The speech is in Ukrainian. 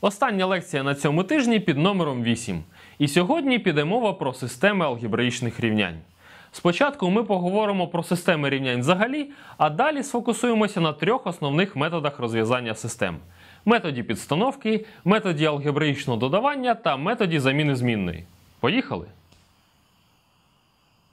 Остання лекція на цьому тижні під номером 8. І сьогодні піде мова про системи алгебраїчних рівнянь. Спочатку ми поговоримо про системи рівнянь взагалі, а далі сфокусуємося на трьох основних методах розв'язання систем: методі підстановки, методі алгебраїчного додавання та методі заміни змінної. Поїхали!